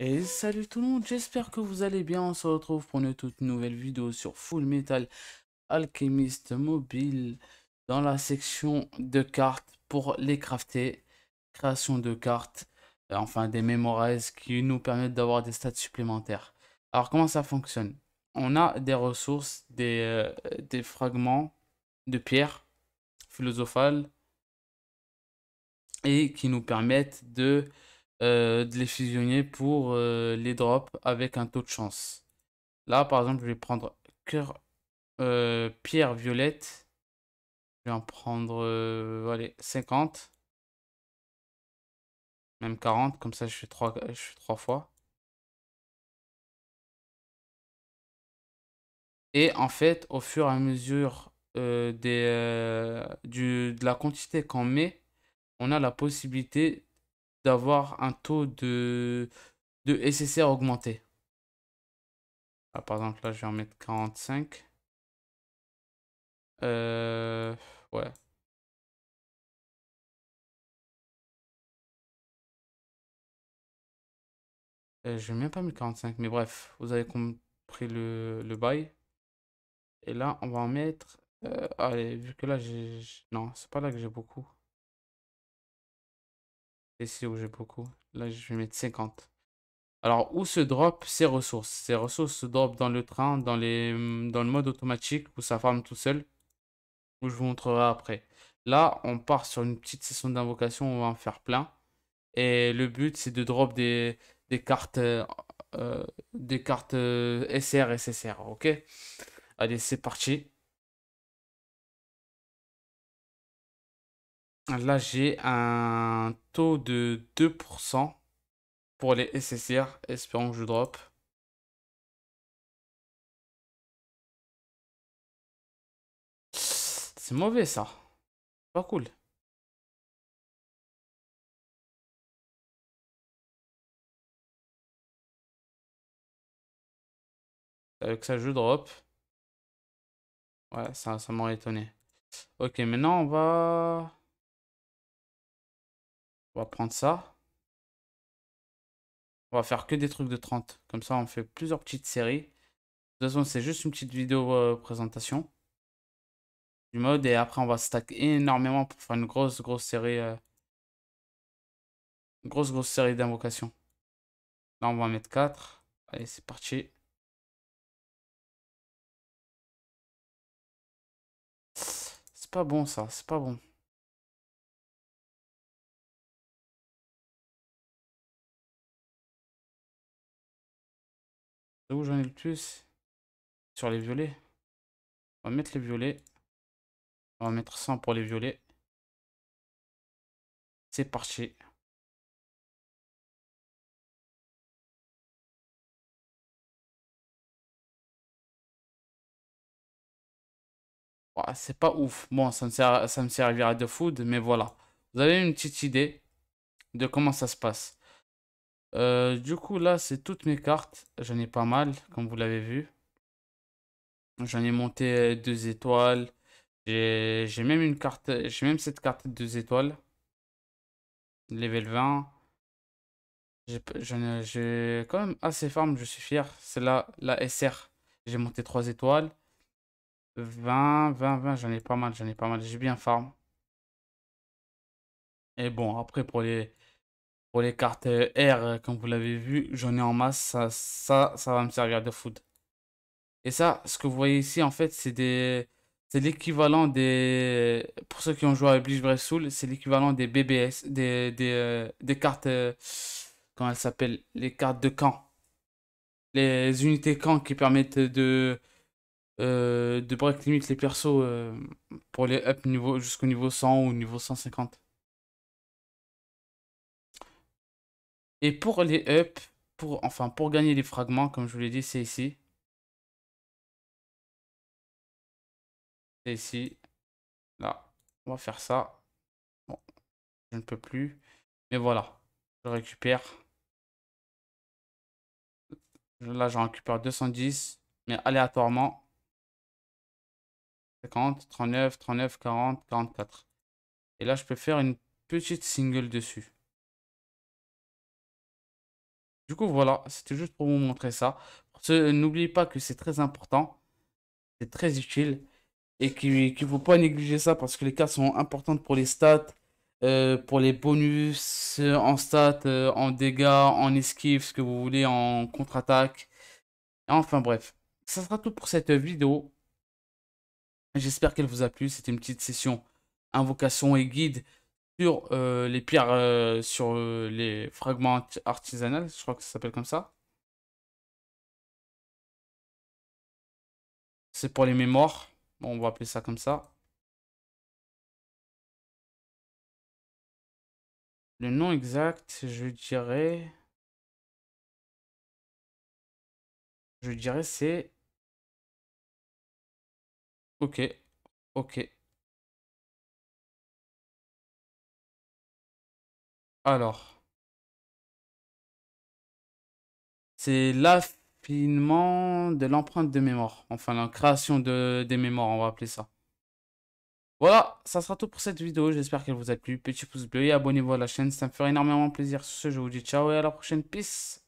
Et salut tout le monde, j'espère que vous allez bien, on se retrouve pour une toute nouvelle vidéo sur Full Metal Alchemist Mobile dans la section de cartes pour les crafter, création de cartes, enfin des mémorises qui nous permettent d'avoir des stats supplémentaires. Alors comment ça fonctionne On a des ressources, des, euh, des fragments de pierres philosophales et qui nous permettent de euh, de les fusionner pour euh, les drops avec un taux de chance. Là, par exemple, je vais prendre cœur, euh, pierre violette. Je vais en prendre 50. Même 40, comme ça je fais 3, fois. Et en fait, au fur et à mesure des, de la quantité qu'on met, on a la possibilité d'avoir un taux de, de SSR augmenté. Ah, par exemple, là, je vais en mettre 45. Euh, ouais. Euh, je n'ai même pas mis 45, mais bref, vous avez compris le, le bail. Et là, on va en mettre... Euh, allez, ah, vu que là, j'ai... Non, c'est pas là que j'ai beaucoup. Et où j'ai beaucoup. Là, je vais mettre 50. Alors, où se drop ces ressources Ces ressources se drop dans le train, dans, les, mm, dans le mode automatique, où ça farme tout seul. Où je vous montrerai après. Là, on part sur une petite session d'invocation, on va en faire plein. Et le but, c'est de drop des, cartes, des cartes euh, euh, SR euh, SSR, ok Allez, c'est parti. Là, j'ai un taux de 2% pour les SSR. Espérons que je drop. C'est mauvais ça. Pas cool. Avec ça, je drop. Ouais, ça, ça m'aurait étonné. Ok, maintenant on va... On va prendre ça. On va faire que des trucs de 30. Comme ça, on fait plusieurs petites séries. De toute façon, c'est juste une petite vidéo euh, présentation du mode. Et après, on va stack énormément pour faire une grosse, grosse série. Euh, une grosse, grosse série d'invocations. Là, on va mettre 4. Allez, c'est parti. C'est pas bon, ça. C'est pas bon. j'en ai le plus Sur les violets. On va mettre les violets. On va mettre 100 pour les violets. C'est parti. c'est pas ouf. Bon, ça me, ça me servira de food, mais voilà. Vous avez une petite idée de comment ça se passe. Euh, du coup, là, c'est toutes mes cartes. J'en ai pas mal, comme vous l'avez vu. J'en ai monté euh, deux étoiles. J'ai même une carte. J'ai même cette carte de deux étoiles. Level 20. J'ai quand même assez farm, je suis fier. C'est la, la SR. J'ai monté 3 étoiles. 20, 20, 20, j'en ai pas mal, j'en ai pas mal. J'ai bien farm. Et bon, après, pour les, pour les cartes R, comme vous l'avez vu, j'en ai en masse. Ça, ça, va me servir de food. Et ça, ce que vous voyez ici, en fait, c'est des... C'est l'équivalent des... Pour ceux qui ont joué à Bleach Breath c'est l'équivalent des BBS, euh, des, cartes... Euh, comment elles s'appellent Les cartes de camp. Les unités camp qui permettent de... Euh, de break limite les persos pour les up niveau, jusqu'au niveau 100 ou niveau 150. Et pour les up, pour, enfin pour gagner les fragments, comme je vous l'ai dit, c'est ici. C'est ici. Là. On va faire ça. Bon. Je ne peux plus. Mais voilà. Je récupère. Là, j'en récupère 210. Mais aléatoirement. 50, 39, 39, 40, 44. Et là, je peux faire une petite single dessus. Du coup, voilà, c'était juste pour vous montrer ça. N'oubliez pas que c'est très important, c'est très utile et qu'il ne faut pas négliger ça parce que les cartes sont importantes pour les stats, euh, pour les bonus euh, en stats, euh, en dégâts, en esquive, ce que vous voulez, en contre-attaque. Enfin bref, ça sera tout pour cette vidéo. J'espère qu'elle vous a plu. C'était une petite session invocation et guide sur euh, les pierres, euh, sur euh, les fragments artisanales je crois que ça s'appelle comme ça. C'est pour les mémoires, on va appeler ça comme ça. Le nom exact, je dirais... Je dirais c'est... Ok, ok. Alors. C'est l'affinement de l'empreinte de mémoire. Enfin, la création des mémoires, on va appeler ça. Voilà, ça sera tout pour cette vidéo. J'espère qu'elle vous a plu. Petit pouce bleu et abonnez-vous à la chaîne. Ça me ferait énormément plaisir. Sur ce, je vous dis ciao et à la prochaine. Peace